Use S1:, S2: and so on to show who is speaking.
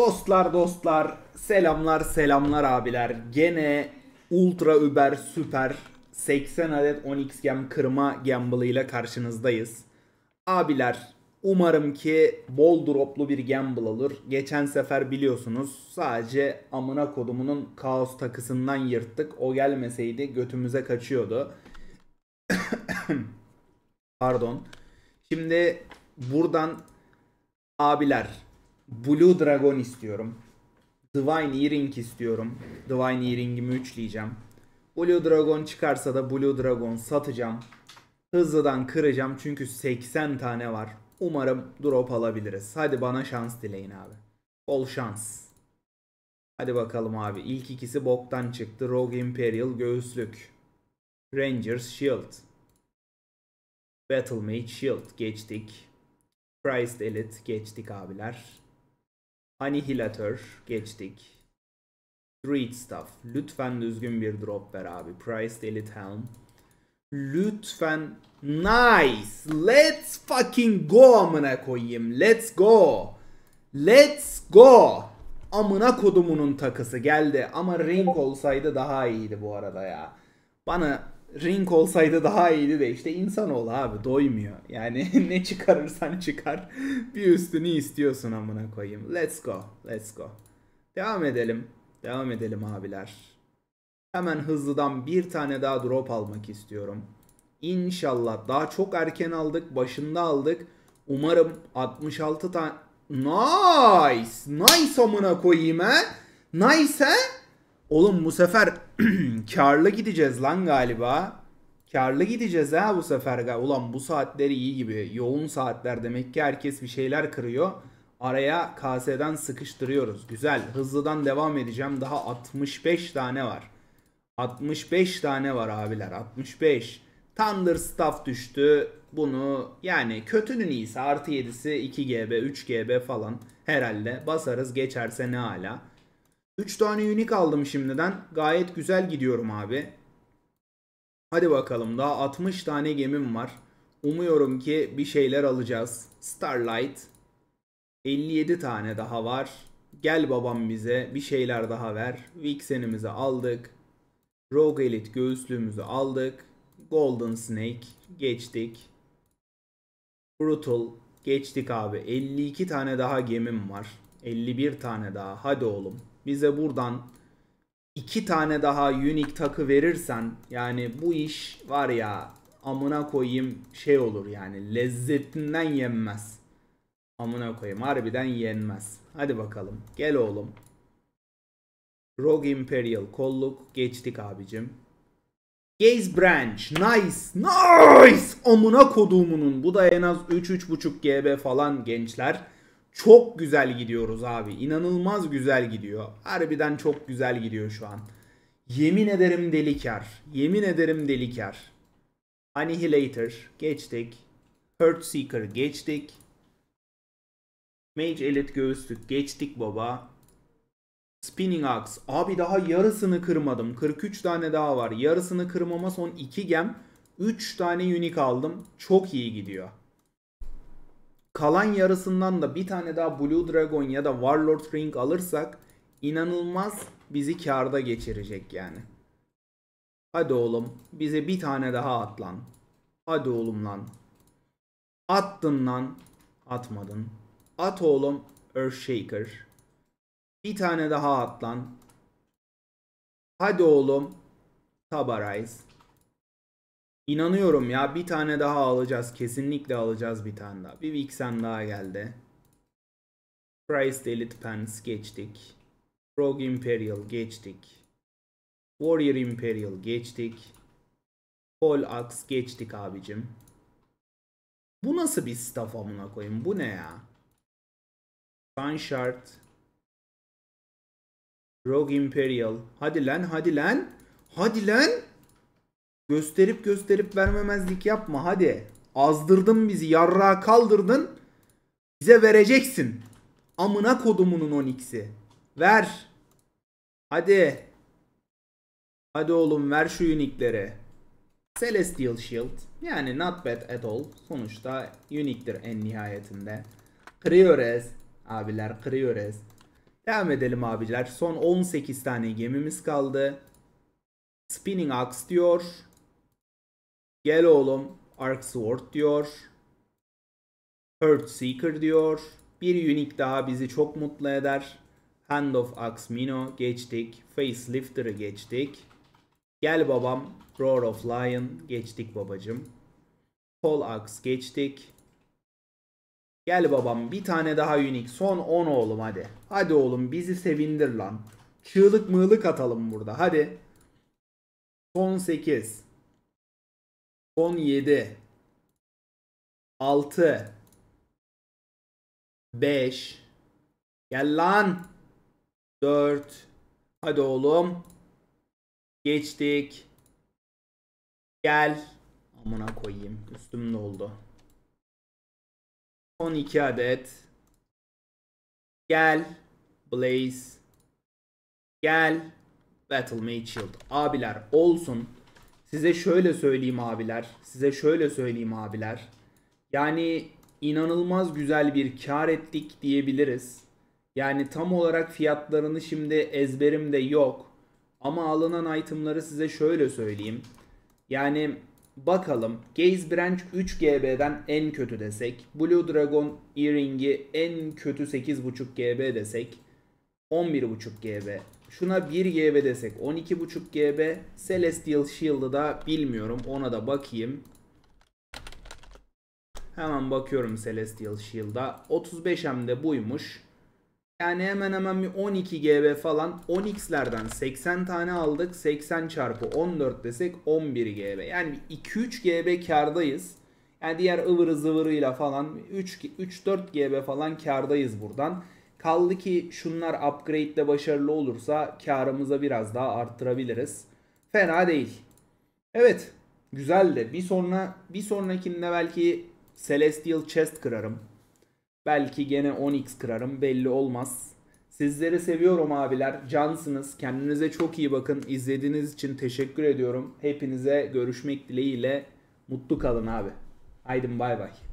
S1: Dostlar dostlar selamlar selamlar abiler. Gene ultra über süper 80 adet 10x gem kırma gamble ile karşınızdayız. Abiler umarım ki bol droplu bir gamble alır. Geçen sefer biliyorsunuz sadece amına kodumunun kaos takısından yırttık. O gelmeseydi götümüze kaçıyordu. Pardon. Şimdi buradan abiler Blue Dragon istiyorum. Divine Earring istiyorum. Divine Earring'imi üçleyeceğim. Blue Dragon çıkarsa da Blue Dragon satacağım. Hızlıdan kıracağım çünkü 80 tane var. Umarım drop alabiliriz. Hadi bana şans dileyin abi. Bol şans. Hadi bakalım abi. İlk ikisi boktan çıktı. Rogue Imperial göğüslük. Rangers Shield. Battle Mage Shield geçtik. Christ Elite geçtik abiler. Annihilator geçtik. Street Stuff. Lütfen düzgün bir drop ver abi. Price Elite Helm. Lütfen. Nice. Let's fucking go amına koyayım. Let's go. Let's go. Amına kodumunun takısı geldi. Ama ring olsaydı daha iyiydi bu arada ya. Bana Ring olsaydı daha iyiydi de işte insanoğlu abi doymuyor. Yani ne çıkarırsan çıkar bir üstünü istiyorsun amına koyayım. Let's go. Let's go. Devam edelim. Devam edelim abiler. Hemen hızlıdan bir tane daha drop almak istiyorum. İnşallah daha çok erken aldık. Başında aldık. Umarım 66 tane... Nice. Nice amına koyayım he. Nice he. Oğlum bu sefer karlı gideceğiz lan galiba. Karlı gideceğiz ha bu sefer. Ulan bu saatleri iyi gibi. Yoğun saatler demek ki herkes bir şeyler kırıyor. Araya KS'den sıkıştırıyoruz. Güzel. Hızlıdan devam edeceğim. Daha 65 tane var. 65 tane var abiler. 65. Thunder staff düştü. Bunu yani kötünün iyisi artı 7'si 2GB 3GB falan herhalde basarız geçerse ne hala. 3 tane unique aldım şimdiden. Gayet güzel gidiyorum abi. Hadi bakalım daha 60 tane gemim var. Umuyorum ki bir şeyler alacağız. Starlight. 57 tane daha var. Gel babam bize bir şeyler daha ver. Vixen'imizi aldık. Rogue Elite göğüslüğümüzü aldık. Golden Snake geçtik. Brutal geçtik abi. 52 tane daha gemim var. 51 tane daha. Hadi oğlum bize buradan iki tane daha unique takı verirsen yani bu iş var ya amına koyayım şey olur yani lezzetinden yenmez. Amına koyayım harbiden yenmez. Hadi bakalım gel oğlum. Rogue Imperial kolluk geçtik abicim. Gaze Branch. Nice. Nice. Amına koduğumunun. Bu da en az 3-3.5 GB falan gençler. Çok güzel gidiyoruz abi. İnanılmaz güzel gidiyor. Harbiden çok güzel gidiyor şu an. Yemin ederim deli Yemin ederim deli Annihilator geçtik. Seeker geçtik. Mage Elite göğüslük geçtik baba. Spinning Axe. Abi daha yarısını kırmadım. 43 tane daha var. Yarısını kırmama son 2 gem. 3 tane unique aldım. Çok iyi gidiyor kalan yarısından da bir tane daha Blue Dragon ya da Warlord Ring alırsak inanılmaz bizi karda geçirecek yani. Hadi oğlum bize bir tane daha at lan. Hadi oğlum lan. Attın lan. Atmadın. At oğlum Earthshaker. Bir tane daha at lan. Hadi oğlum Tabarize. İnanıyorum ya bir tane daha alacağız. Kesinlikle alacağız bir tane daha. Bir Vixen daha geldi. Price Elite Pens geçtik. Rogue Imperial geçtik. Warrior Imperial geçtik. Paul Axe geçtik abicim. Bu nasıl bir staff amına koyayım? Bu ne ya? Sunshard. Rogue Imperial. Hadi lan hadi lan. Hadi lan. Gösterip gösterip vermemezlik yapma hadi. Azdırdın bizi yarrağa kaldırdın. Bize vereceksin. Amına kodumunun 10 Ver. Hadi. Hadi oğlum ver şu unique'leri. Celestial Shield. Yani not bad at all. Sonuçta unique'dir en nihayetinde. Kriores. Abiler Kriores. Devam edelim abiler. Son 18 tane gemimiz kaldı. Spinning Axe diyor. Gel oğlum Arc Sword diyor. Hurt Seeker diyor. Bir unique daha bizi çok mutlu eder. Hand of Axe Mino geçtik. Facelifter'ı geçtik. Gel babam Roar of Lion geçtik babacım. Paul Axe geçtik. Gel babam bir tane daha unique. Son 10 oğlum hadi. Hadi oğlum bizi sevindir lan. Çığlık mığlık atalım burada hadi. Son 8. 17 6 5 Gel lan 4 Hadi oğlum Geçtik Gel Amına koyayım üstüm ne oldu 12 adet Gel Blaze Gel Battle Mage Shield Abiler olsun Size şöyle söyleyeyim abiler. Size şöyle söyleyeyim abiler. Yani inanılmaz güzel bir kar ettik diyebiliriz. Yani tam olarak fiyatlarını şimdi ezberimde yok. Ama alınan itemları size şöyle söyleyeyim. Yani bakalım Gaze Branch 3 GB'den en kötü desek. Blue Dragon Earring'i en kötü 8.5 GB desek. 11.5 GB. Şuna 1 GB desek 12.5 GB. Celestial Shield'ı da bilmiyorum. Ona da bakayım. Hemen bakıyorum Celestial Shield'a. 35M de buymuş. Yani hemen hemen bir 12 GB falan 10x'lerden 80 tane aldık. 80 çarpı 14 desek 11 GB. Yani 2-3 GB kardayız. Yani diğer ıvırı zıvırıyla falan 3-4 GB falan kardayız buradan. Kaldı ki şunlar upgrade ile başarılı olursa karımıza biraz daha arttırabiliriz. Fena değil. Evet. Güzel de bir sonra bir sonrakinde belki Celestial Chest kırarım. Belki gene 10x kırarım belli olmaz. Sizleri seviyorum abiler. Cansınız. Kendinize çok iyi bakın. İzlediğiniz için teşekkür ediyorum. Hepinize görüşmek dileğiyle. Mutlu kalın abi. Aydın bay bay.